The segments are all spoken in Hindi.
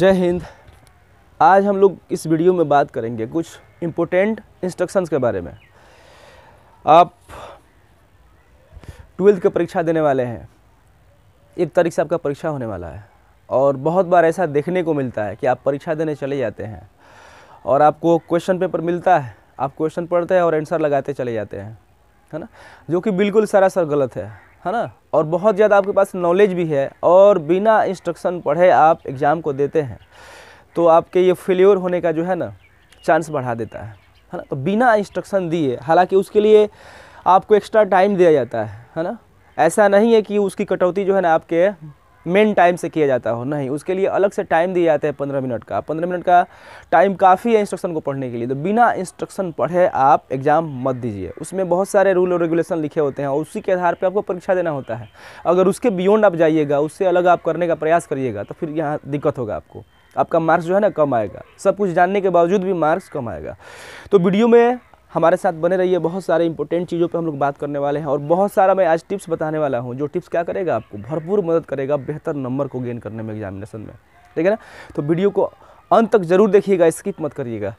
जय हिंद आज हम लोग इस वीडियो में बात करेंगे कुछ इम्पोर्टेंट इंस्ट्रक्शंस के बारे में आप ट्वेल्थ की परीक्षा देने वाले हैं एक तारीख से आपका परीक्षा होने वाला है और बहुत बार ऐसा देखने को मिलता है कि आप परीक्षा देने चले जाते हैं और आपको क्वेश्चन पेपर मिलता है आप क्वेश्चन पढ़ते हैं और आंसर लगाते चले जाते हैं है ना जो कि बिल्कुल सरासर गलत है है ना और बहुत ज़्यादा आपके पास नॉलेज भी है और बिना इंस्ट्रक्शन पढ़े आप एग्ज़ाम को देते हैं तो आपके ये फेल्योर होने का जो है ना चांस बढ़ा देता है है ना तो बिना इंस्ट्रक्शन दिए हालांकि उसके लिए आपको एक्स्ट्रा टाइम दिया जाता है है ना ऐसा नहीं है कि उसकी कटौती जो है ना आपके मेन टाइम से किया जाता हो नहीं उसके लिए अलग से टाइम दिया जाता है पंद्रह मिनट का पंद्रह मिनट का टाइम काफ़ी है इंस्ट्रक्शन को पढ़ने के लिए तो बिना इंस्ट्रक्शन पढ़े आप एग्ज़ाम मत दीजिए उसमें बहुत सारे रूल और रेगुलेशन लिखे होते हैं और उसी के आधार पर आपको परीक्षा देना होता है अगर उसके बियॉन्ड आप जाइएगा उससे अलग आप करने का प्रयास करिएगा तो फिर यहाँ दिक्कत होगा आपको आपका मार्क्स जो है ना कम आएगा सब कुछ जानने के बावजूद भी मार्क्स कम आएगा तो वीडियो में हमारे साथ बने रहिए बहुत सारे इंपॉर्टेंट चीज़ों पे हम लोग बात करने वाले हैं और बहुत सारा मैं आज टिप्स बताने वाला हूँ जो टिप्स क्या करेगा आपको भरपूर मदद करेगा बेहतर नंबर को गेन करने में एग्जामिनेशन में ठीक है ना तो वीडियो को अंत तक जरूर देखिएगा स्किप मत करिएगा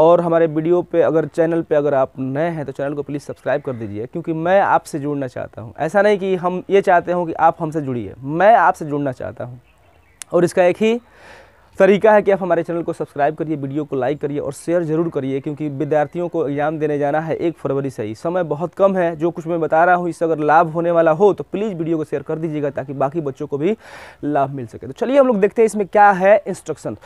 और हमारे वीडियो पे अगर चैनल पे अगर आप नए हैं तो चैनल को प्लीज़ सब्सक्राइब कर दीजिए क्योंकि मैं आपसे जुड़ना चाहता हूँ ऐसा नहीं कि हम ये चाहते हों कि आप हमसे जुड़िए मैं आपसे जुड़ना चाहता हूँ और इसका एक ही तरीका है कि आप हमारे चैनल को सब्सक्राइब करिए वीडियो को लाइक करिए और शेयर जरूर करिए क्योंकि विद्यार्थियों को एग्जाम देने जाना है एक फरवरी से ही समय बहुत कम है जो कुछ मैं बता रहा हूँ इससे अगर लाभ होने वाला हो तो प्लीज़ वीडियो को शेयर कर दीजिएगा ताकि बाकी बच्चों को भी लाभ मिल सके तो चलिए हम लोग देखते हैं इसमें क्या है इंस्ट्रक्शन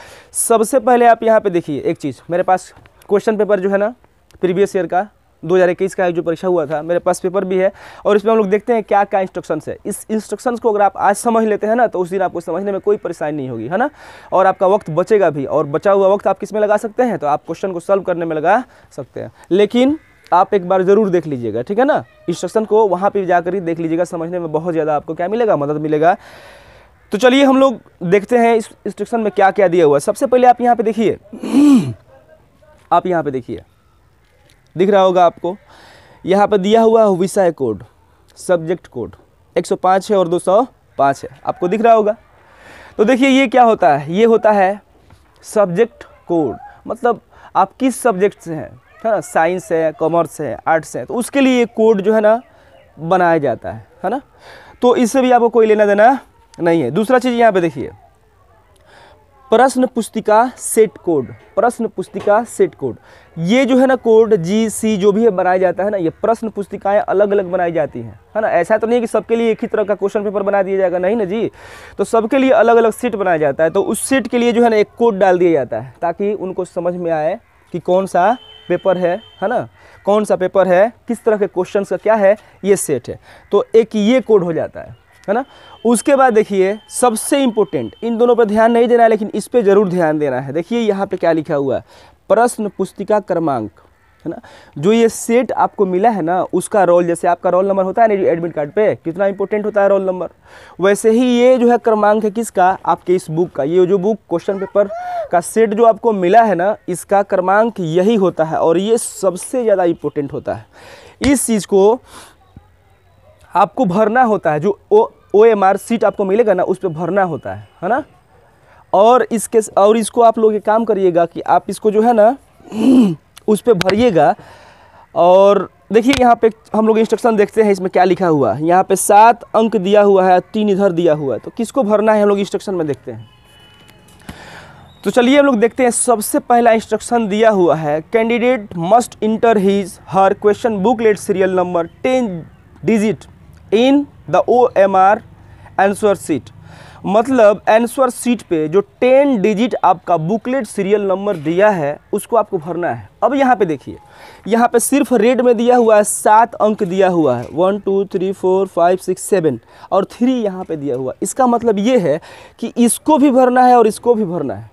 सबसे पहले आप यहाँ पर देखिए एक चीज़ मेरे पास क्वेश्चन पेपर जो है ना प्रीवियस ईयर का 2021 का जो परीक्षा हुआ था मेरे पास पेपर भी है और इसमें हम लोग देखते हैं क्या क्या इंस्ट्रक्शंस है इस इंस्ट्रक्शंस को अगर आप आज समझ लेते हैं ना तो उस दिन आपको समझने में कोई परेशानी नहीं होगी है ना और आपका वक्त बचेगा भी और बचा हुआ वक्त आप किस में लगा सकते हैं तो आप क्वेश्चन को सॉल्व करने में लगा सकते हैं लेकिन आप एक बार ज़रूर देख लीजिएगा ठीक है ना इंस्ट्रक्शन को वहाँ पर जाकर ही देख लीजिएगा समझने में बहुत ज़्यादा आपको क्या मिलेगा मदद मिलेगा तो चलिए हम लोग देखते हैं इस इंस्ट्रक्शन में क्या क्या दिया हुआ है सबसे पहले आप यहाँ पर देखिए आप यहाँ पर देखिए दिख रहा होगा आपको यहाँ पर दिया हुआ है विषय कोड सब्जेक्ट कोड 105 है और 205 है आपको दिख रहा होगा तो देखिए ये क्या होता है ये होता है सब्जेक्ट कोड मतलब आप किस सब्जेक्ट से हैं है ना साइंस है कॉमर्स है आर्ट्स है तो उसके लिए ये कोड जो है ना बनाया जाता है है ना तो इससे भी आपको कोई लेना देना नहीं है दूसरा चीज़ यहाँ पे देखिए प्रश्न पुस्तिका सेट कोड प्रश्न पुस्तिका सेट कोड ये जो है ना कोड जी सी जो भी है बनाया जाता है ना ये प्रश्न पुस्तिकाएं अलग अलग बनाई जाती हैं है ना ऐसा तो नहीं है कि सबके लिए एक ही तरह का क्वेश्चन पेपर बना दिया जाएगा नहीं ना जी तो सबके लिए अलग अलग सेट बनाया जाता है तो उस सेट के लिए जो है ना एक कोड डाल दिया जाता है ताकि उनको समझ में आए कि कौन सा पेपर है है ना कौन सा पेपर है किस तरह के क्वेश्चन का क्या है ये सेट है तो एक ये कोड हो जाता है है ना उसके बाद देखिए सबसे इंपॉर्टेंट इन दोनों पर ध्यान नहीं देना है लेकिन इस पर ज़रूर ध्यान देना है देखिए यहाँ पे क्या लिखा हुआ है प्रश्न पुस्तिका क्रमांक है ना जो ये सेट आपको मिला है ना उसका रोल जैसे आपका रोल नंबर होता है ना एडमिट कार्ड पे कितना इंपॉर्टेंट होता है रोल नंबर वैसे ही ये जो है क्रमांक है किसका आपके इस बुक का ये जो बुक क्वेश्चन पेपर का सेट जो आपको मिला है ना इसका क्रमांक यही होता है और ये सबसे ज़्यादा इम्पोर्टेंट होता है इस चीज़ को आपको भरना होता है जो ओ एम आर सीट आपको मिलेगा ना उस पर भरना होता है है ना और इसके और इसको आप लोग ये काम करिएगा कि आप इसको जो है ना उस पर भरिएगा और देखिए यहाँ पे हम लोग इंस्ट्रक्शन देखते हैं इसमें क्या लिखा हुआ है यहाँ पे सात अंक दिया हुआ है तीन इधर दिया हुआ है तो किसको भरना है हम लोग इंस्ट्रक्शन में देखते हैं तो चलिए हम लोग देखते हैं सबसे पहला इंस्ट्रक्शन दिया हुआ है candidate must enter his her question booklet serial number ten digit in the O M R answer sheet मतलब एंसर सीट पे जो टेन डिजिट आपका बुकलेट सीरियल नंबर दिया है उसको आपको भरना है अब यहाँ पे देखिए यहाँ पे सिर्फ रेड में दिया हुआ है सात अंक दिया हुआ है one two three four five six seven और थ्री यहाँ पे दिया हुआ इसका मतलब ये है कि इसको भी भरना है और इसको भी भरना है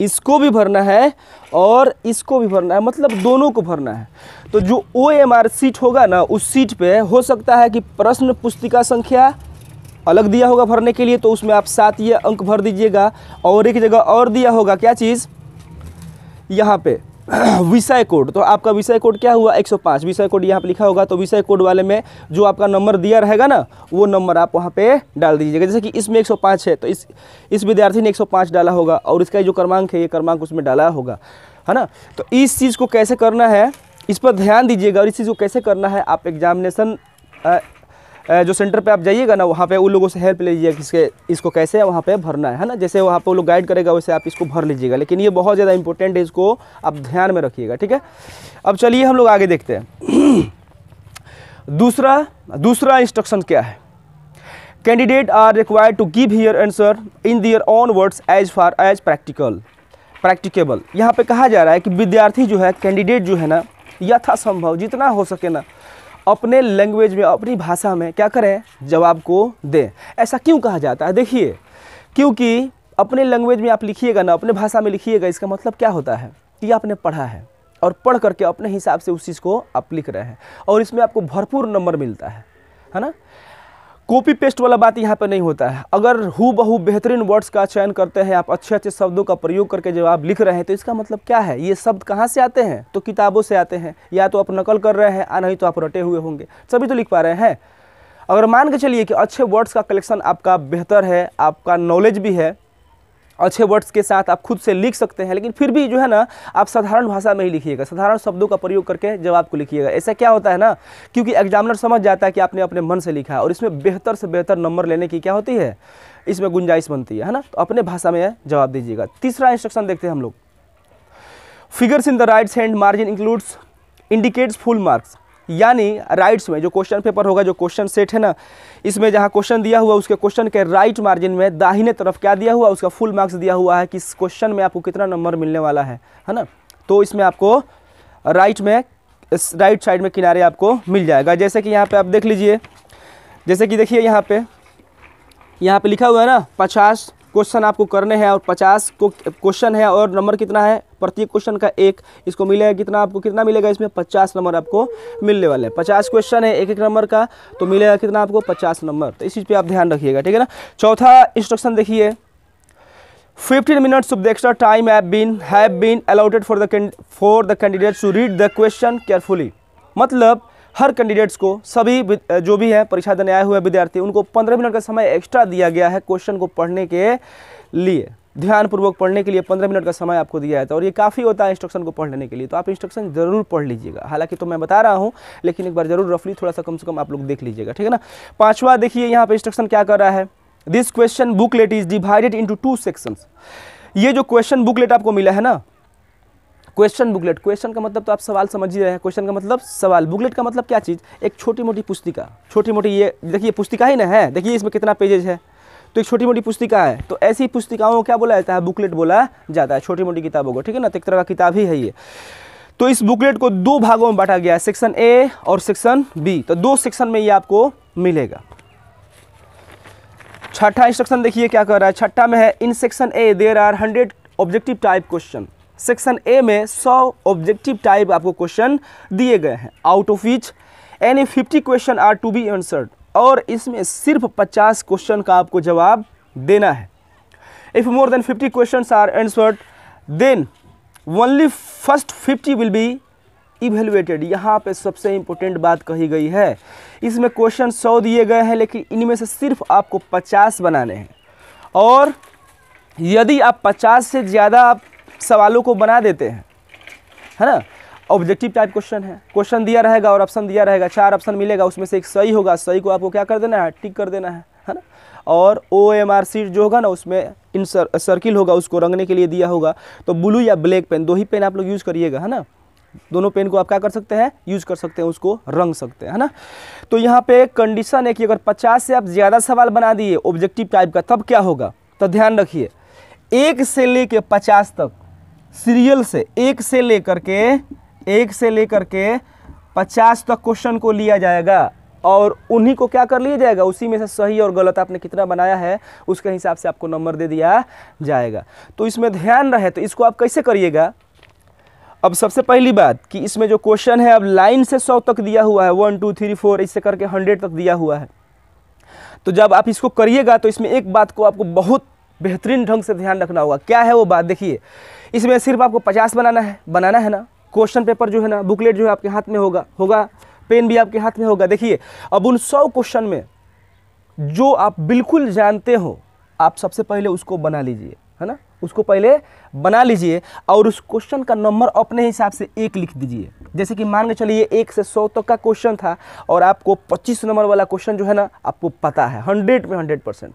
इसको भी भरना है और इसको भी भरना है मतलब दोनों को भरना है तो जो ओ एम आर सीट होगा ना उस सीट पे हो सकता है कि प्रश्न पुस्तिका संख्या अलग दिया होगा भरने के लिए तो उसमें आप सात ये अंक भर दीजिएगा और एक जगह और दिया होगा क्या चीज़ यहाँ पे विषय कोड तो आपका विषय कोड क्या हुआ 105 विषय कोड यहाँ पे लिखा होगा तो विषय कोड वाले में जो आपका नंबर दिया रहेगा ना वो नंबर आप वहाँ पे डाल दीजिएगा जैसे कि इसमें 105 है तो इस इस विद्यार्थी ने 105 डाला होगा और इसका जो क्रमांक है ये क्रमांक उसमें डाला होगा है ना तो इस चीज़ को कैसे करना है इस पर ध्यान दीजिएगा और इस चीज़ को कैसे करना है आप एग्जामिनेसन जो सेंटर पे आप जाइएगा ना वहाँ पे उन लोगों से हेल्प लीजिएगा किसके इसको कैसे है वहाँ पे भरना है ना जैसे वहाँ पे वो लोग गाइड करेगा वैसे आप इसको भर लीजिएगा लेकिन ये बहुत ज़्यादा इंपॉर्टेंट है इसको आप ध्यान में रखिएगा ठीक है अब चलिए हम लोग आगे देखते हैं दूसरा दूसरा इंस्ट्रक्शन क्या है candidate are required to give their answer in their own words as far as practical practicable यहाँ पे कहा जा रहा है कि विद्यार्थी जो है कैंडिडेट जो है ना यथासंभव जितना हो सके ना अपने लैंग्वेज में अपनी भाषा में क्या करें जवाब को दें ऐसा क्यों कहा जाता है देखिए क्योंकि अपने लैंग्वेज में आप लिखिएगा ना अपने भाषा में लिखिएगा इसका मतलब क्या होता है कि आपने पढ़ा है और पढ़ करके अपने हिसाब से उस चीज़ को आप लिख रहे हैं और इसमें आपको भरपूर नंबर मिलता है है ना कॉपी पेस्ट वाला बात यहाँ पर नहीं होता है अगर हु बहु बेहतरीन वर्ड्स का चयन करते हैं आप अच्छे अच्छे शब्दों का प्रयोग करके जब आप लिख रहे हैं तो इसका मतलब क्या है ये शब्द कहाँ से आते हैं तो किताबों से आते हैं या तो आप नकल कर रहे हैं या नहीं तो आप रटे हुए होंगे सभी तो लिख पा रहे हैं अगर मान के चलिए कि अच्छे वर्ड्स का कलेक्शन आपका बेहतर है आपका नॉलेज भी है अच्छे वर्ड्स के साथ आप खुद से लिख सकते हैं लेकिन फिर भी जो है ना आप साधारण भाषा में ही लिखिएगा साधारण शब्दों का प्रयोग करके जवाब को लिखिएगा ऐसा क्या होता है ना क्योंकि एग्जामिनर समझ जाता है कि आपने अपने मन से लिखा और इसमें बेहतर से बेहतर नंबर लेने की क्या होती है इसमें गुंजाइश बनती है है ना तो अपने भाषा में जवाब दीजिएगा तीसरा इंस्ट्रक्शन देखते हैं हम लोग figures in the right hand margin includes indicates full marks यानी राइट्स में जो क्वेश्चन पेपर होगा जो क्वेश्चन सेट है ना इसमें जहाँ क्वेश्चन दिया हुआ उसके क्वेश्चन के राइट मार्जिन में दाहिने तरफ क्या दिया हुआ उसका फुल मार्क्स दिया हुआ है कि इस क्वेश्चन में आपको कितना नंबर मिलने वाला है है ना तो इसमें आपको राइट में राइट साइड में किनारे आपको मिल जाएगा जैसे कि यहाँ पर आप देख लीजिए जैसे कि देखिए यहाँ पर यहाँ पर लिखा हुआ है ना पचास क्वेश्चन आपको करने हैं और पचास को क्वेश्चन है और नंबर कितना है प्रत्येक क्वेश्चन का एक इसको मिलेगा कितना आपको कितना मिलेगा इसमें पचास नंबर आपको मिलने वाले हैं पचास क्वेश्चन है एक एक नंबर का तो मिलेगा कितना आपको पचास नंबर तो इस चीज़ पर आप ध्यान रखिएगा ठीक है ना चौथा इंस्ट्रक्शन देखिए fifteen minutes of the extra time have been have been allotted for the for the candidate to read the question carefully मतलब हर कैंडिडेट्स को सभी जो भी है परीक्षा देने आए हुए विद्यार्थी उनको पंद्रह मिनट का समय एक्स्ट्रा दिया गया है क्वेश्चन को पढ़ने के लिए ध्यानपूर्वक पढ़ने के लिए पंद्रह मिनट का समय आपको दिया जाता है तो और ये काफ़ी होता है इंस्ट्रक्शन को पढ़ लेने के लिए तो आप इंस्ट्रक्शन ज़रूर पढ़ लीजिएगा हालांकि तो मैं बता रहा हूँ लेकिन एक बार ज़रूर रफली थोड़ा सा कम से कम आप लोग देख लीजिएगा ठीक है ना पांचवा देखिए यहाँ पर इंस्ट्रक्शन क्या कर रहा है this question booklet is divided into two section ये जो क्वेश्चन बुकलेट आपको मिला है ना क्वेश्चन बुकलेट क्वेश्चन का मतलब तो आप सवाल समझ ही रहे हैं क्वेश्चन का मतलब सवाल बुकलेट का मतलब क्या चीज़ एक छोटी मोटी पुस्तिका छोटी मोटी ये देखिए पुस्तिका ही ना है देखिए इसमें कितना पेजेज है तो एक छोटी मोटी पुस्तिका है तो ऐसी पुस्तिकाओं को क्या बोला जाता है बुकलेट बोला जाता है छोटी मोटी किताबों को ठीक है ना तो एक तरह का किताब ही है ये तो इस बुकलेट को दो भागों में बांटा गया है सेक्शन ए और सेक्शन बी तो दो सेक्शन में ये आपको मिलेगा छठा इंस्ट्रक्शन देखिए क्या कर रहा है छठा में है in section A there are hundred objective type question section A में 100 ऑब्जेक्टिव टाइप आपको क्वेश्चन दिए गए हैं out of which any 50 question are to be answered और इसमें सिर्फ 50 क्वेश्चन का आपको जवाब देना है if more than 50 question are answered then only first 50 will be evaluated यहाँ पे सबसे इंपॉर्टेंट बात कही गई है इसमें क्वेश्चन 100 दिए गए हैं लेकिन इनमें से सिर्फ आपको 50 बनाने हैं और यदि आप 50 से ज़्यादा आप सवालों को बना देते हैं है ना ऑब्जेक्टिव टाइप क्वेश्चन है क्वेश्चन दिया रहेगा और ऑप्शन दिया रहेगा चार ऑप्शन मिलेगा उसमें से एक सही होगा सही को आपको क्या कर देना है टिक कर देना है है ना और ओ एम आर सीट जो होगा ना उसमें इन सर, सर्किल होगा उसको रंगने के लिए दिया होगा तो ब्लू या ब्लैक पेन दो ही पेन आप लोग यूज़ करिएगा है ना दोनों पेन को आप क्या कर सकते हैं यूज़ कर सकते हैं उसको रंग सकते हैं है ना तो यहाँ पे कंडीशन है कि अगर 50 से आप ज़्यादा सवाल बना दिए ऑब्जेक्टिव टाइप का तब क्या होगा तो ध्यान रखिए एक से लेके 50 तक सीरियल से एक से लेकर के एक से लेकर के पचास तक क्वेश्चन को लिया जाएगा और उन्हीं को क्या कर लिया जाएगा उसी में से सही और गलत आपने कितना बनाया है उसके हिसाब से आपको नंबर दे दिया जाएगा तो इसमें ध्यान रहे तो इसको आप कैसे करिएगा अब सबसे पहली बात कि इसमें जो क्वेश्चन है अब लाइन से सौ तक दिया हुआ है वन टू थ्री फोर इससे करके हंड्रेड तक दिया हुआ है तो जब आप इसको करिएगा तो इसमें एक बात को आपको बहुत बेहतरीन ढंग से ध्यान रखना होगा क्या है वो बात देखिए इसमें सिर्फ आपको पचास बनाना है बनाना है ना क्वेश्चन पेपर जो है ना बुकलेट जो है आपके हाथ में होगा होगा पेन भी आपके हाथ में होगा देखिए अब उन सौ क्वेश्चन में जो आप बिल्कुल जानते हो आप सबसे पहले उसको बना लीजिए है ना उसको पहले बना लीजिए और उस क्वेश्चन का नंबर अपने हिसाब से एक लिख दीजिए जैसे कि मान के चलिए एक से सौ तक का क्वेश्चन था और आपको पच्चीस नंबर वाला क्वेश्चन जो है ना आपको पता है हंड्रेड में हंड्रेड परसेंट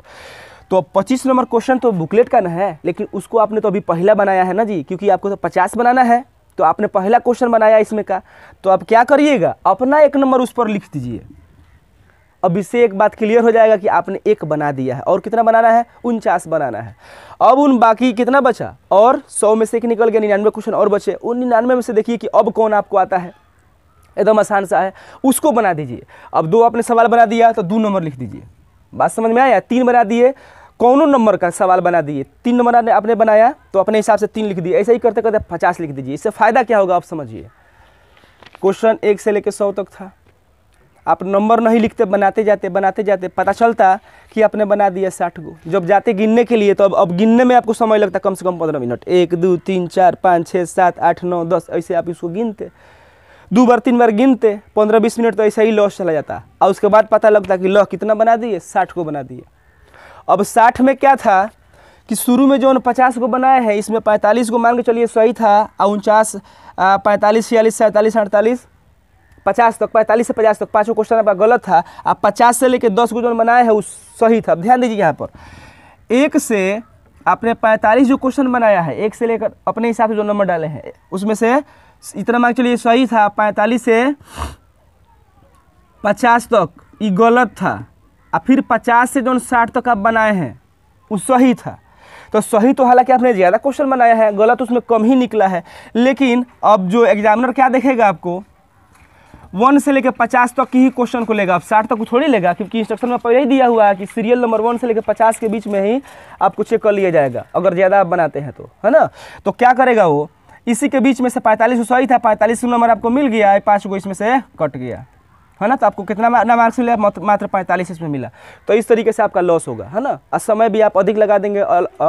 तो 25 नंबर क्वेश्चन तो बुकलेट का ना है लेकिन उसको आपने तो अभी पहला बनाया है ना जी क्योंकि आपको तो पचास बनाना है तो आपने पहला क्वेश्चन बनाया इसमें का तो आप क्या करिएगा अपना एक नंबर उस पर लिख दीजिए अब इससे एक बात क्लियर हो जाएगा कि आपने एक बना दिया है और कितना बनाना है उनचास बनाना है अब उन बाकी कितना बचा और सौ में से एक निकल गया निन्यानवे क्वेश्चन और बचे उन निन्यानवे में से देखिए कि अब कौन आपको आता है एकदम आसान सा है उसको बना दीजिए अब दो आपने सवाल बना दिया तो दो नंबर लिख दीजिए बात समझ में आया तीन बना दिए कौनों नंबर का सवाल बना दिए तीन नंबर आपने बनाया तो अपने हिसाब से तीन लिख दिए ऐसे ही करते करते पचास लिख दीजिए इससे फ़ायदा क्या होगा आप समझिए क्वेश्चन एक से लेकर सौ तक था आप नंबर नहीं लिखते बनाते जाते बनाते जाते पता चलता कि आपने बना दिया साठ गो जब जाते गिनने के लिए तो अब अब गिनने में आपको समय लगता कम से कम पंद्रह मिनट एक दो तीन चार पाँच छः सात आठ नौ दस ऐसे आप इसको गिनते दो बार तीन बार गिनते पंद्रह बीस मिनट तो ऐसा ही लॉस चला जाता और उसके बाद पता लगता कि लॉ कितना बना दिए साठ को बना दिया अब साठ में क्या था कि शुरू में जो पचास को बनाया है इसमें पैंतालीस को मान के चलिए सही था और उनचास पैंतालीस छियालीस सैंतालीस अड़तालीस पचास तक पैंतालीस से पचास तक पाँचों क्वेश्चन आपका गलत था आप पचास से लेकर दस को जो बनाया है वो सही था ध्यान दीजिए यहाँ पर एक से आपने पैंतालीस जो क्वेश्चन बनाया है एक से लेकर अपने हिसाब से जो नंबर डाले हैं उसमें से इतना मान के चलिए सही था पैंतालीस से पचास तक ये गलत था और फिर पचास से जो साठ तक आप बनाए हैं वो सही था तो सही तो हालांकि आपने ज़्यादा क्वेश्चन बनाया है गलत तो उसमें कम ही निकला है लेकिन अब जो एग्जामिनर क्या देखेगा आपको वन से लेकर पचास तक की ही क्वेश्चन को लेगा आप साठ तक थोड़ी लेगा क्योंकि इंस्ट्रक्शन में पहले ही दिया हुआ है कि सीरियल नंबर वन से लेकर पचास के बीच में ही आपको चेक कर लिया जाएगा अगर ज़्यादा आप बनाते हैं तो है ना तो क्या करेगा वो इसी के बीच में से पैंतालीस सौ सही था पैंतालीस नंबर आपको मिल गया है पाँच को इसमें से कट गया है ना तो आपको कितना ना मार्क्स मिला मात्र पैंतालीस इसमें मिला तो इस तरीके से आपका लॉस होगा है ना और समय भी आप अधिक लगा देंगे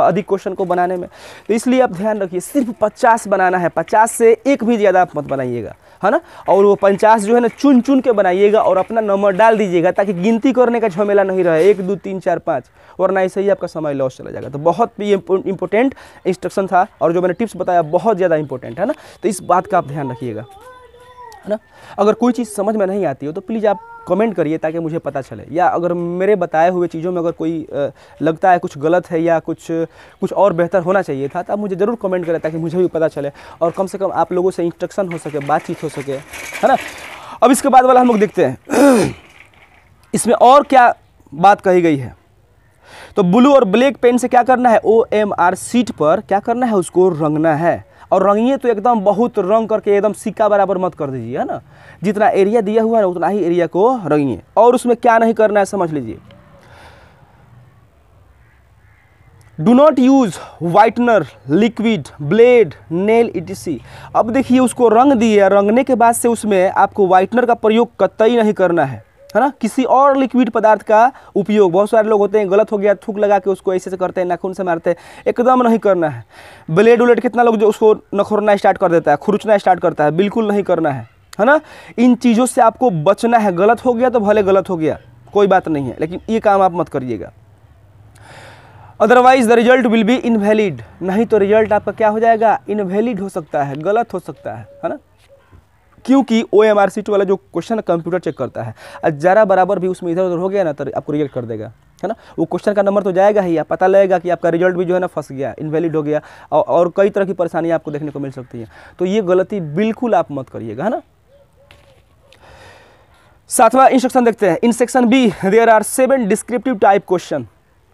अधिक क्वेश्चन को बनाने में तो इसलिए आप ध्यान रखिए सिर्फ पचास बनाना है पचास से एक भी ज़्यादा आप मत बनाइएगा है ना और वो पंचास जो है ना चुन चुन के बनाइएगा और अपना नंबर डाल दीजिएगा ताकि गिनती करने का झमेला नहीं रहे एक दो तीन चार पाँच वरना ऐसे ही आपका समय लॉस चला जाएगा तो बहुत ही इंपॉर्टेंट इंस्ट्रक्शन था और जो मैंने टिप्स बताया बहुत ज़्यादा इंपॉर्टेंट है ना तो इस बात का आप ध्यान रखिएगा है ना अगर कोई चीज़ समझ में नहीं आती हो तो प्लीज़ आप कमेंट करिए ताकि मुझे पता चले या अगर मेरे बताए हुए चीज़ों में अगर कोई लगता है कुछ गलत है या कुछ कुछ और बेहतर होना चाहिए था तो आप मुझे ज़रूर कमेंट करें ताकि मुझे भी पता चले और कम से कम आप लोगों से इंस्ट्रक्शन हो सके बातचीत हो सके है ना अब इसके बाद वाला हम लोग देखते हैं इसमें और क्या बात कही गई है तो ब्लू और ब्लैक पेन से क्या करना है ओ एम आर सीट पर क्या करना है उसको रंगना है और रंगिए तो एकदम बहुत रंग करके एकदम सिक्का बराबर मत कर दीजिए है ना जितना एरिया दिया हुआ है उतना ही एरिया को रंगिए और उसमें क्या नहीं करना है समझ लीजिए do not use whitener liquid blade nail etc अब देखिए उसको रंग दिए रंगने के बाद से उसमें आपको वाइटनर का प्रयोग कतई नहीं करना है है ना किसी और लिक्विड पदार्थ का उपयोग बहुत सारे लोग होते हैं गलत हो गया थूक लगा के उसको ऐसे से करते हैं नाखून से मारते हैं एकदम नहीं करना है ब्लेड उलेट कितना लोग जो उसको नखोरना स्टार्ट कर देता है खुरचना स्टार्ट करता है बिल्कुल नहीं करना है है ना इन चीज़ों से आपको बचना है गलत हो गया तो भले गलत हो गया कोई बात नहीं है लेकिन ये काम आप मत करिएगा otherwise the result will be invalid नहीं तो रिजल्ट आपका क्या हो जाएगा इनवैलिड हो सकता है गलत हो सकता है है ना क्योंकि ओ एम आर सी टू वाला जो क्वेश्चन कंप्यूटर चेक करता है ज़रा बराबर भी उसमें इधर उधर हो गया ना तो आपको रिजेक्ट कर देगा है ना वो क्वेश्चन का नंबर तो जाएगा ही आप पता लगेगा कि आपका रिजल्ट भी जो है ना फंस गया इनवैलिड हो गया और, और कई तरह की परेशानियाँ आपको देखने को मिल सकती हैं तो ये गलती बिल्कुल आप मत करिएगा है ना सातवां इंस्ट्रक्शन देखते हैं in section B there are seven descriptive type question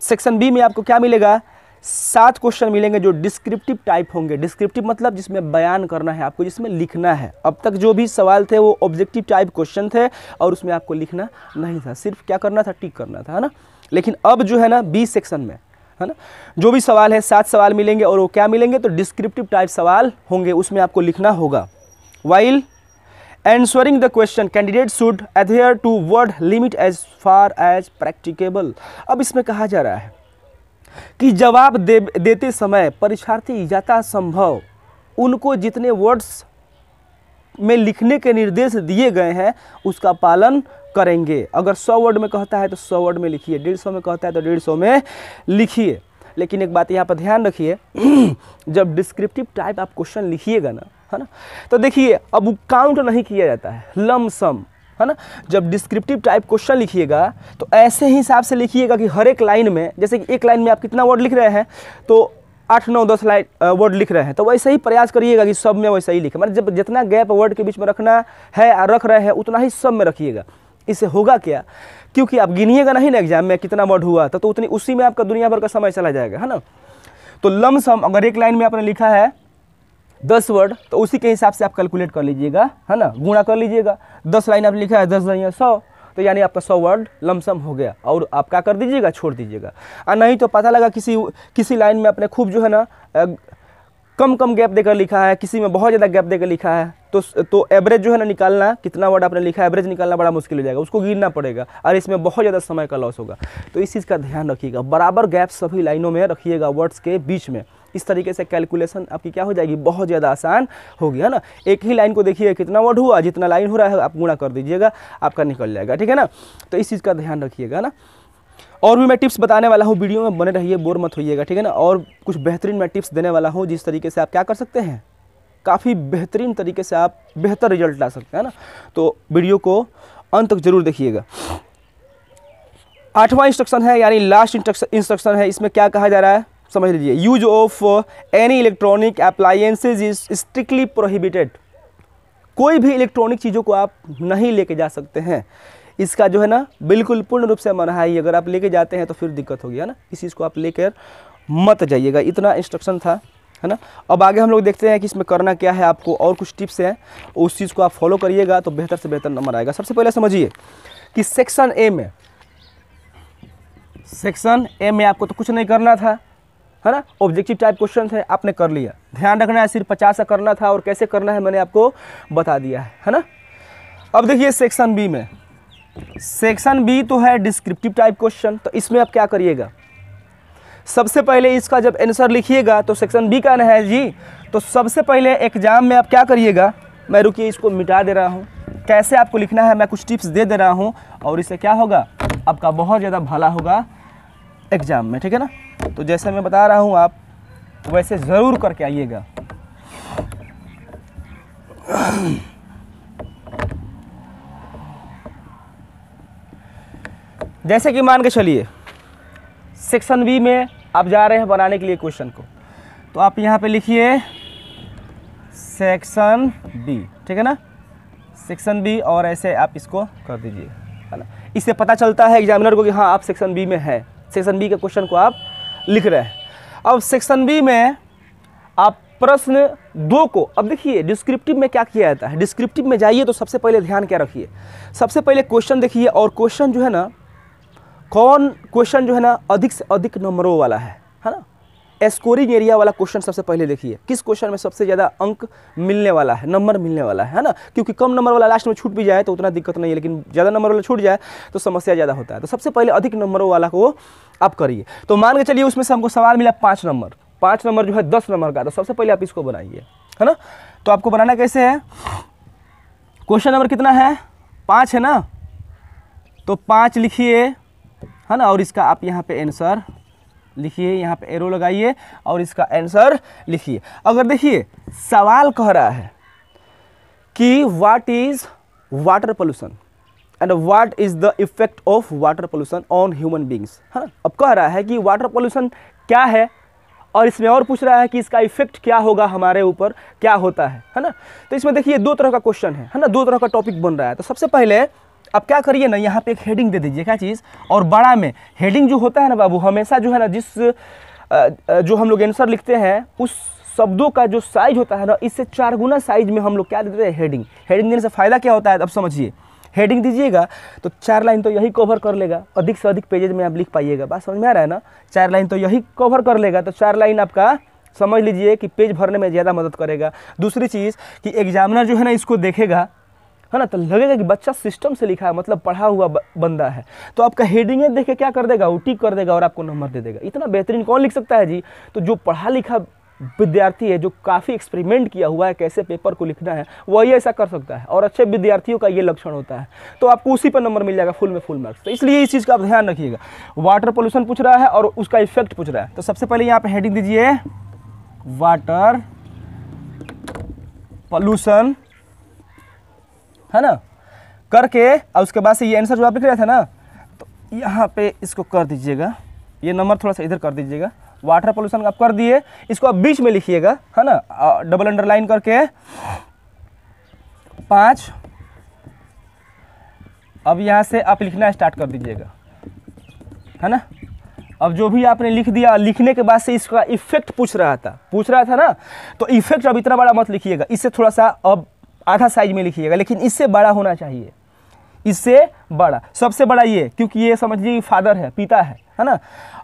section B में आपको क्या मिलेगा सात क्वेश्चन मिलेंगे जो डिस्क्रिप्टिव टाइप होंगे डिस्क्रिप्टिव मतलब जिसमें बयान करना है आपको जिसमें लिखना है अब तक जो भी सवाल थे वो ऑब्जेक्टिव टाइप क्वेश्चन थे और उसमें आपको लिखना नहीं था सिर्फ क्या करना था टिक करना था है ना लेकिन अब जो है ना बी सेक्शन में है ना जो भी सवाल है सात सवाल मिलेंगे और वो क्या मिलेंगे तो डिस्क्रिप्टिव टाइप सवाल होंगे उसमें आपको लिखना होगा while answering the question candidate should adhere to word limit as far as practicable अब इसमें कहा जा रहा है कि जवाब दे देते समय परीक्षार्थी यथासंभव उनको जितने वर्ड्स में लिखने के निर्देश दिए गए हैं उसका पालन करेंगे अगर सौ वर्ड में कहता है तो सौ वर्ड में लिखिए डेढ़ सौ में कहता है तो डेढ़ सौ में लिखिए लेकिन एक बात यहाँ पर ध्यान रखिए जब डिस्क्रिप्टिव टाइप आप क्वेश्चन लिखिएगा ना है ना तो देखिए अब काउंट नहीं किया जाता है लमसम है ना जब डिस्क्रिप्टिव टाइप क्वेश्चन लिखिएगा तो ऐसे ही हिसाब से लिखिएगा कि हर एक लाइन में जैसे कि एक लाइन में आप कितना वर्ड लिख रहे हैं तो आठ नौ दस लाइन वर्ड लिख रहे हैं तो वैसे ही प्रयास करिएगा कि सब में वैसे ही लिखें मतलब जब जितना गैप वर्ड के बीच में रखना है रख रहे हैं उतना ही सब में रखिएगा इससे होगा क्या क्योंकि आप गिनिएगा नहीं ना एग्जाम में कितना वर्ड हुआ था तो, तो उतनी उसी में आपका दुनिया भर का समय चला जाएगा है ना तो लमसम अगर एक लाइन में आपने लिखा है दस वर्ड तो उसी के हिसाब से आप कैलकुलेट कर लीजिएगा है ना गुणा कर लीजिएगा दस लाइन आप लिखा है दस लाइन सौ तो यानी आपका सौ वर्ड लमसम हो गया और आप क्या कर दीजिएगा छोड़ दीजिएगा और नहीं तो पता लगा किसी किसी लाइन में आपने खूब जो है ना कम कम गैप देकर लिखा है किसी में बहुत ज़्यादा गैप देकर लिखा है तो तो एवरेज जो है ना निकालना कितना वर्ड आपने लिखा है एवरेज निकालना बड़ा मुश्किल हो जाएगा उसको गिरना पड़ेगा और इसमें बहुत ज़्यादा समय का लॉस होगा तो इस चीज़ का ध्यान रखिएगा बराबर गैप सभी लाइनों में रखिएगा वर्ड्स के बीच में इस तरीके से कैलकुलेशन आपकी क्या हो जाएगी बहुत ज़्यादा आसान होगी है ना एक ही लाइन को देखिए कितना वर्ड हुआ जितना लाइन हो रहा है आप गुणा कर दीजिएगा आपका निकल जाएगा ठीक है ना तो इस चीज़ का ध्यान रखिएगा ना और भी मैं टिप्स बताने वाला हूँ वीडियो में बने रहिए बोर मत होइएगा ठीक है ना और कुछ बेहतरीन मैं टिप्स देने वाला हूँ जिस तरीके से आप क्या कर सकते हैं काफ़ी बेहतरीन तरीके से आप बेहतर रिजल्ट ला सकते हैं ना तो वीडियो को अंत तक जरूर देखिएगा आठवां इंस्ट्रक्शन है यानी लास्ट इंस्ट्रक्शन है इसमें क्या कहा जा रहा है समझ लीजिए use of any electronic appliances is strictly prohibited कोई भी इलेक्ट्रॉनिक चीज़ों को आप नहीं लेके जा सकते हैं इसका जो है ना बिल्कुल पूर्ण रूप से मना है अगर आप लेके जाते हैं तो फिर दिक्कत होगी है ना इस चीज़ को आप लेकर मत जाइएगा इतना इंस्ट्रक्शन था है ना अब आगे हम लोग देखते हैं कि इसमें करना क्या है आपको और कुछ टिप्स हैं उस चीज़ को आप फॉलो करिएगा तो बेहतर से बेहतर नंबर आएगा सबसे पहले समझिए कि सेक्शन ए में सेक्शन ए में आपको तो कुछ नहीं करना था है ना ऑब्जेक्टिव टाइप क्वेश्चन है आपने कर लिया ध्यान रखना है सिर्फ पचास का करना था और कैसे करना है मैंने आपको बता दिया है है ना अब देखिए सेक्शन बी में सेक्शन बी तो है डिस्क्रिप्टिव टाइप क्वेश्चन तो इसमें आप क्या करिएगा सबसे पहले इसका जब आंसर लिखिएगा तो सेक्शन बी का है जी तो सबसे पहले एग्जाम में आप क्या करिएगा मैं रुकिए इसको मिटा दे रहा हूँ कैसे आपको लिखना है मैं कुछ टिप्स दे दे रहा हूँ और इससे क्या होगा आपका बहुत ज़्यादा भला होगा एग्जाम में ठीक है ना तो जैसा मैं बता रहा हूँ आप वैसे ज़रूर करके आइएगा जैसे कि मान के चलिए सेक्शन बी में आप जा रहे हैं बनाने के लिए क्वेश्चन को तो आप यहाँ पे लिखिए सेक्शन बी ठीक है ना सेक्शन बी और ऐसे आप इसको कर दीजिए है ना इससे पता चलता है एग्जामिनर को कि हाँ आप सेक्शन बी में हैं सेक्शन बी के क्वेश्चन को आप लिख रहे हैं अब सेक्शन बी में आप प्रश्न दो को अब देखिए डिस्क्रिप्टिव में क्या किया जाता है डिस्क्रिप्टिव में जाइए तो सबसे पहले ध्यान क्या रखिए सबसे पहले क्वेश्चन देखिए और क्वेश्चन जो है ना कौन क्वेश्चन जो है ना अधिक से अधिक नंबरों वाला है स्कोरिंग एरिया वाला क्वेश्चन सबसे पहले देखिए किस क्वेश्चन में सबसे ज़्यादा अंक मिलने वाला है नंबर मिलने वाला है ना क्योंकि कम नंबर वाला लास्ट में छूट भी जाए तो उतना दिक्कत नहीं है लेकिन ज़्यादा नंबर वाला छूट जाए तो समस्या ज़्यादा होता है तो सबसे पहले अधिक नंबरों वाला को आप करिए तो मान के चलिए उसमें से हमको सवाल मिला पाँच नंबर पाँच नंबर जो है दस नंबर का तो सबसे पहले आप इसको बनाइए है ना तो आपको बनाना कैसे है क्वेश्चन नंबर कितना है पाँच है ना तो पाँच लिखिए है ना और इसका आप यहाँ पे आंसर लिखिए यहाँ पे एरो लगाइए और इसका आंसर लिखिए अगर देखिए सवाल कह रहा है कि what is water pollution and what is the effect of water pollution on human beings है ना अब कह रहा है कि वाटर पोल्यूशन क्या है और इसमें और पूछ रहा है कि इसका इफेक्ट क्या होगा हमारे ऊपर क्या होता है है ना तो इसमें देखिए दो तरह का क्वेश्चन है है ना दो तरह का टॉपिक बन रहा है तो सबसे पहले अब क्या करिए ना यहाँ पे एक हेडिंग दे दीजिए क्या चीज़ और बड़ा में हेडिंग जो होता है ना बाबू हमेशा जो है ना जिस जो हम लोग आंसर लिखते हैं उस शब्दों का जो साइज होता है ना इससे चार गुना साइज में हम लोग क्या देते हैं हेडिंग हेडिंग देने से फ़ायदा क्या होता है अब समझिए हेडिंग दीजिएगा तो चार लाइन तो यही कवर कर लेगा अधिक से अधिक पेजेज में आप लिख पाइएगा बात समझ में आ रहा है ना चार लाइन तो यही कवर कर लेगा तो चार लाइन आपका समझ लीजिए कि पेज भरने में ज़्यादा मदद करेगा दूसरी चीज़ कि एग्जामिनर जो है ना इसको देखेगा है ना तो लगेगा कि बच्चा सिस्टम से लिखा है मतलब पढ़ा हुआ बंदा है तो आपका हेडिंग देख के क्या कर देगा वो टिक कर देगा और आपको नंबर दे देगा इतना बेहतरीन कौन लिख सकता है जी तो जो पढ़ा लिखा विद्यार्थी है जो काफ़ी एक्सपेरिमेंट किया हुआ है कैसे पेपर को लिखना है वही ऐसा कर सकता है और अच्छे विद्यार्थियों का ये लक्षण होता है तो आपको उसी पर नंबर मिल जाएगा फुल में फुल मार्क्स तो इसलिए इस चीज़ का आप ध्यान रखिएगा वाटर पोल्यूशन पूछ रहा है और उसका इफेक्ट पूछ रहा है तो सबसे पहले यहाँ पे हेडिंग दीजिए वाटर पॉल्यूशन है ना करके और उसके बाद से ये आंसर जो आप लिख रहे थे ना तो यहाँ पे इसको कर दीजिएगा ये नंबर थोड़ा सा इधर कर दीजिएगा वाटर पोल्यूशन आप कर दिए इसको आप बीच में लिखिएगा है ना डबल अंडरलाइन करके पाँच अब यहाँ से आप लिखना स्टार्ट कर दीजिएगा है ना अब जो भी आपने लिख दिया लिखने के बाद से इसका इफेक्ट पूछ रहा था पूछ रहा था ना तो इफेक्ट अब इतना बड़ा मत लिखिएगा इससे थोड़ा सा अब आधा साइज में लिखिएगा लेकिन इससे बड़ा होना चाहिए इससे बड़ा सबसे बड़ा ये क्योंकि ये समझिए फादर है पिता है है ना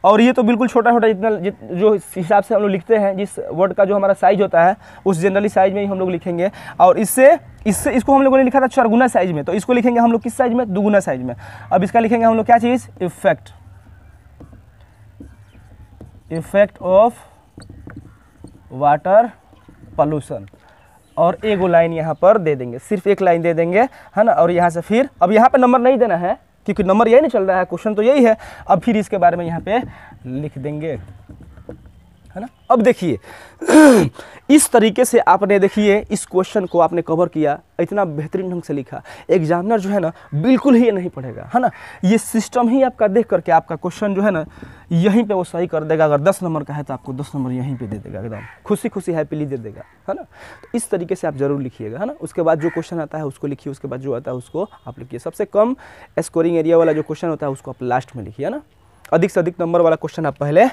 और ये तो बिल्कुल छोटा छोटा जितना जित, जो हिसाब से हम लोग लिखते हैं जिस वर्ड का जो हमारा साइज होता है उस जनरली साइज में ही हम लोग लिखेंगे और इससे इससे इसको हम लोगों ने लिखा था चारगुना साइज में तो इसको लिखेंगे हम लोग किस साइज में दुगुना साइज में अब इसका लिखेंगे हम लोग क्या चीज़ effect effect of water pollution और एगो लाइन यहाँ पर दे देंगे सिर्फ एक लाइन दे देंगे है ना और यहाँ से फिर अब यहाँ पर नंबर नहीं देना है क्योंकि नंबर यही नहीं चल रहा है क्वेश्चन तो यही है अब फिर इसके बारे में यहाँ पे लिख देंगे है ना अब देखिए इस तरीके से आपने देखिए इस क्वेश्चन को आपने कवर किया इतना बेहतरीन ढंग से लिखा एग्जामिनर जो है ना बिल्कुल ही ये नहीं पढ़ेगा है ना ये सिस्टम ही आपका देख करके आपका क्वेश्चन जो है ना यहीं पे वो सही कर देगा अगर दस नंबर का है तो आपको दस नंबर यहीं पे दे देगा एकदम खुशी खुशी हैप्पीली दे देगा है ना तो इस तरीके से आप ज़रूर लिखिएगा है ना उसके बाद जो क्वेश्चन आता है उसको लिखिए उसके बाद जो आता है उसको आप लिखिए सबसे कम स्कोरिंग एरिया वाला जो क्वेश्चन होता है उसको आप लास्ट में लिखिए है ना अधिक से अधिक नंबर वाला क्वेश्चन आप पहले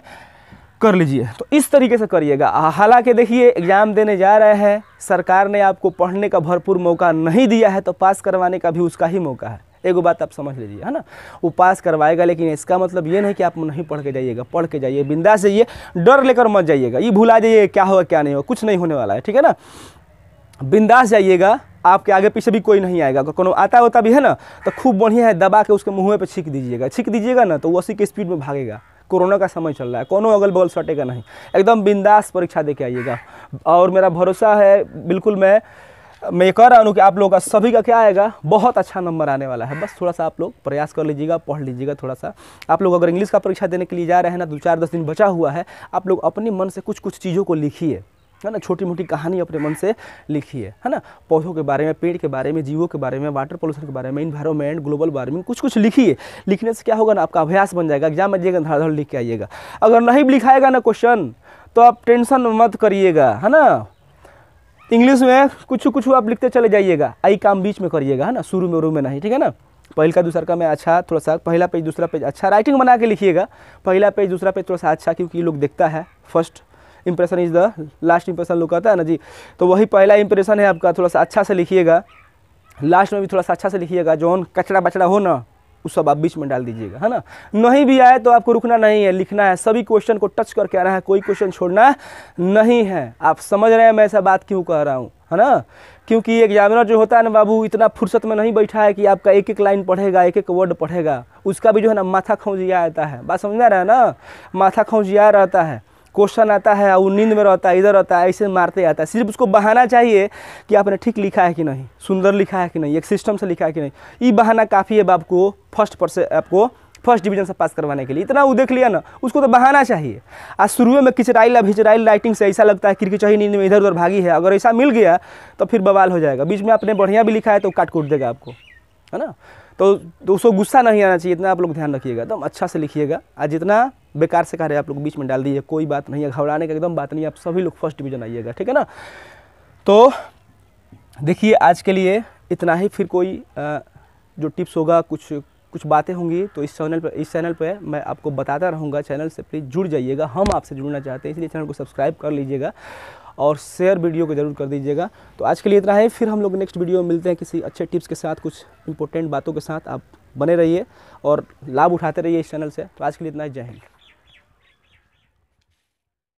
कर लीजिए तो इस तरीके से करिएगा हालांकि देखिए एग्ज़ाम देने जा रहे हैं सरकार ने आपको पढ़ने का भरपूर मौका नहीं दिया है तो पास करवाने का भी उसका ही मौका है एक बात आप समझ लीजिए है ना वो पास करवाएगा लेकिन इसका मतलब ये नहीं कि आप नहीं पढ़ के जाइएगा पढ़ के जाइए बिंदा से ये डर लेकर मत जाइएगा ये भुला जाइए क्या होगा क्या नहीं होगा कुछ नहीं होने वाला है ठीक है ना बिंदास जाइएगा आपके आगे पीछे भी कोई नहीं आएगा अगर कोनो आता होता भी है ना तो खूब बढ़िया है दबा के उसके मुँह पे छिक दीजिएगा छीक दीजिएगा ना तो वो उसी की स्पीड में भागेगा कोरोना का समय चल रहा है कोनो अगल बगल सटेगा नहीं एकदम बिंदास परीक्षा दे के आइएगा और मेरा भरोसा है बिल्कुल मैं मैं ये कह रहा हूँ कि आप लोगों का सभी का क्या आएगा बहुत अच्छा नंबर आने वाला है बस थोड़ा सा आप लोग प्रयास कर लीजिएगा पढ़ लीजिएगा थोड़ा सा आप लोग अगर इंग्लिश का परीक्षा देने के लिए जा रहे हैं ना दो चार दस दिन बचा हुआ है आप लोग अपने मन से कुछ कुछ चीज़ों को लिखिए है ना छोटी मोटी कहानी अपने मन से लिखी है है ना पौधों के बारे में पेड़ के बारे में जीवों के बारे में वाटर पोल्यूशन के बारे में इन्वायरमेंट ग्लोबल वार्मिंग कुछ कुछ लिखिए लिखने से क्या होगा ना आपका अभ्यास बन जाएगा एग्जाम में जाइएगा धड़ाधड़ लिख के आइएगा अगर नहीं लिखाएगा ना क्वेश्चन तो आप टेंशन मत करिएगा है ना इंग्लिश में कुछ कुछ आप लिखते चले जाइएगा आई काम बीच में करिएगा है ना शुरू में उरू में नहीं ठीक है ना पहल का दूसरा का मैं अच्छा थोड़ा सा पहला पेज दूसरा पेज अच्छा राइटिंग बना के लिखिएगा पहला पेज दूसरा पेज थोड़ा सा अच्छा क्योंकि ये लोग देखता है first impression is the last impression look आता है ना जी तो वही पहला इंप्रेशन है आपका थोड़ा सा अच्छा से लिखिएगा लास्ट में भी थोड़ा सा अच्छा से लिखिएगा जो कचरा बचड़ा हो ना उस सब आप बीच में डाल दीजिएगा है ना नहीं भी आए तो आपको रुकना नहीं है लिखना है सभी क्वेश्चन को टच करके आना है कोई क्वेश्चन छोड़ना नहीं है आप समझ रहे हैं मैं ऐसा बात क्यों कह रहा हूँ है ना क्योंकि एग्जामिनर जो होता है ना बाबू इतना फुर्सत में नहीं बैठा है कि आपका एक एक लाइन पढ़ेगा एक एक वर्ड पढ़ेगा उसका भी जो है ना माथा खौजिया आता है बात समझ में आ रहा है ना माथा खौजिया रहता है क्वेश्चन आता है वो नींद में रहता है इधर रहता है ऐसे मारते आता है सिर्फ उसको बहाना चाहिए कि आपने ठीक लिखा है कि नहीं सुंदर लिखा है कि नहीं एक सिस्टम से लिखा है कि नहीं ये बहाना काफ़ी है बाप को फर्स्ट से आपको फर्स्ट डिवीजन से पास करवाने के लिए इतना वो देख लिया ना उसको तो बहाना चाहिए आज शुरू में खिचराइल भिचराइल राइटिंग से ऐसा लगता है क्रिकेट चाहिए नींद में इधर उधर भागी है अगर ऐसा मिल गया तो फिर बवाल हो जाएगा बीच में आपने बढ़िया भी लिखा है तो काट कूट देगा आपको है ना तो, तो उसको गुस्सा नहीं आना चाहिए इतना आप लोग ध्यान रखिएगा एकदम अच्छा से लिखिएगा आज जितना बेकार से कार्य आप लोग बीच में डाल दीजिए कोई बात नहीं है घबराने का एकदम बात नहीं है आप सभी लोग फर्स्ट डिवीजन आइएगा ठीक है ना तो देखिए आज के लिए इतना ही फिर कोई जो टिप्स होगा कुछ कुछ बातें होंगी तो इस चैनल पर इस चैनल पर मैं आपको बताता रहूँगा चैनल से प्लीज़ जुड़ जाइएगा हम आपसे जुड़ना चाहते हैं इसलिए चैनल को सब्सक्राइब कर लीजिएगा और शेयर वीडियो को जरूर कर दीजिएगा तो आज के लिए इतना है फिर हम लोग नेक्स्ट वीडियो में मिलते हैं किसी अच्छे टिप्स के साथ कुछ इंपॉर्टेंट बातों के साथ आप बने रहिए और लाभ उठाते रहिए इस चैनल से तो आज के लिए इतना ही जय हिंद